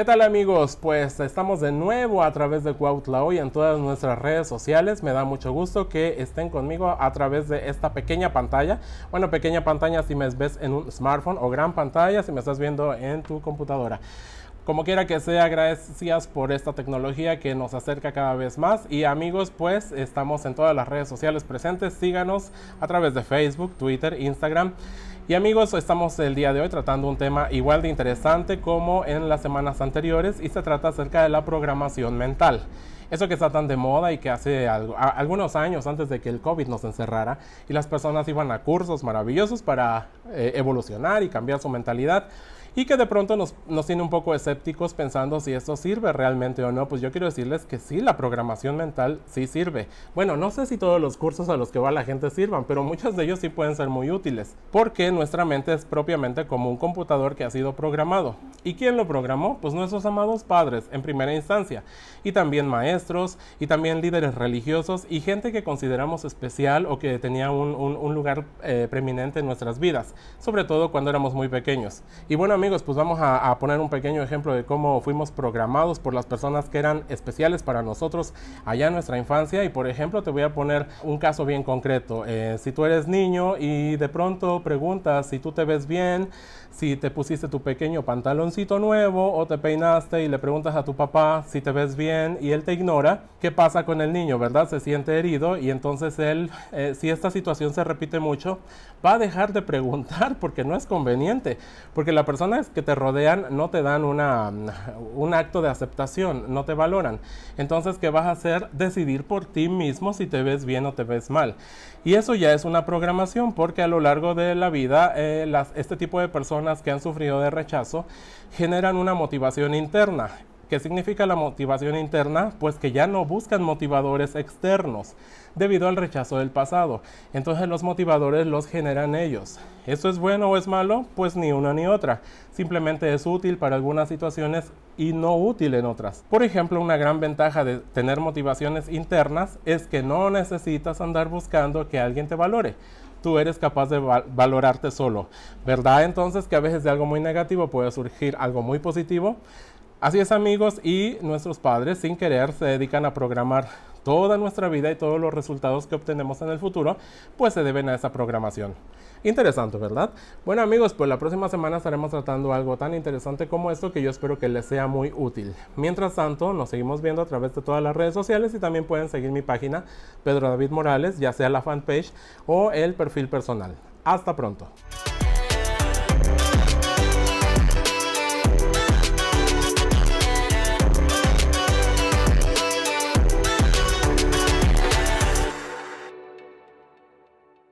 ¿Qué tal amigos? Pues estamos de nuevo a través de Cuautla hoy en todas nuestras redes sociales. Me da mucho gusto que estén conmigo a través de esta pequeña pantalla. Bueno, pequeña pantalla si me ves en un smartphone o gran pantalla si me estás viendo en tu computadora. Como quiera que sea, gracias por esta tecnología que nos acerca cada vez más. Y amigos, pues estamos en todas las redes sociales presentes. Síganos a través de Facebook, Twitter, Instagram. Y amigos, estamos el día de hoy tratando un tema igual de interesante como en las semanas anteriores y se trata acerca de la programación mental. Eso que está tan de moda y que hace algunos años antes de que el COVID nos encerrara y las personas iban a cursos maravillosos para eh, evolucionar y cambiar su mentalidad y que de pronto nos, nos tiene un poco escépticos pensando si esto sirve realmente o no, pues yo quiero decirles que sí, la programación mental sí sirve. Bueno, no sé si todos los cursos a los que va la gente sirvan, pero muchos de ellos sí pueden ser muy útiles, porque nuestra mente es propiamente como un computador que ha sido programado. ¿Y quién lo programó? Pues nuestros amados padres en primera instancia, y también maestros, y también líderes religiosos, y gente que consideramos especial o que tenía un, un, lugar eh, preeminente en nuestras vidas, sobre todo cuando éramos muy pequeños. Y bueno, amigos, pues vamos a, a, poner un pequeño ejemplo de cómo fuimos programados por las personas que eran especiales para nosotros allá en nuestra infancia. Y por ejemplo, te voy a poner un caso bien concreto. Eh, si tú eres niño y de pronto preguntas si tú te ves bien, si te pusiste tu pequeño pantaloncito nuevo o te peinaste y le preguntas a tu papá si te ves bien y él te ignora, ¿qué pasa con el niño, verdad? Se siente herido y entonces él, eh, si esta situación se repite mucho, va a dejar de preguntar porque no es conveniente, porque la persona que te rodean no te dan una, un acto de aceptación, no te valoran. Entonces, ¿qué vas a hacer? Decidir por ti mismo si te ves bien o te ves mal. Y eso ya es una programación porque a lo largo de la vida eh, este tipo de personas que han sufrido de rechazo generan una motivación interna ¿Qué significa la motivación interna? Pues que ya no buscan motivadores externos debido al rechazo del pasado. Entonces los motivadores los generan ellos. ¿Eso es bueno o es malo? Pues ni una ni otra. Simplemente es útil para algunas situaciones y no útil en otras. Por ejemplo, una gran ventaja de tener motivaciones internas es que no necesitas andar buscando que alguien te valore tú eres capaz de valorarte solo. ¿Verdad entonces que a veces de algo muy negativo puede surgir algo muy positivo? Así es amigos y nuestros padres sin querer se dedican a programar toda nuestra vida y todos los resultados que obtenemos en el futuro, pues se deben a esa programación. Interesante, ¿verdad? Bueno amigos, pues la próxima semana estaremos tratando algo tan interesante como esto que yo espero que les sea muy útil. Mientras tanto, nos seguimos viendo a través de todas las redes sociales y también pueden seguir mi página Pedro David Morales, ya sea la fanpage o el perfil personal. Hasta pronto.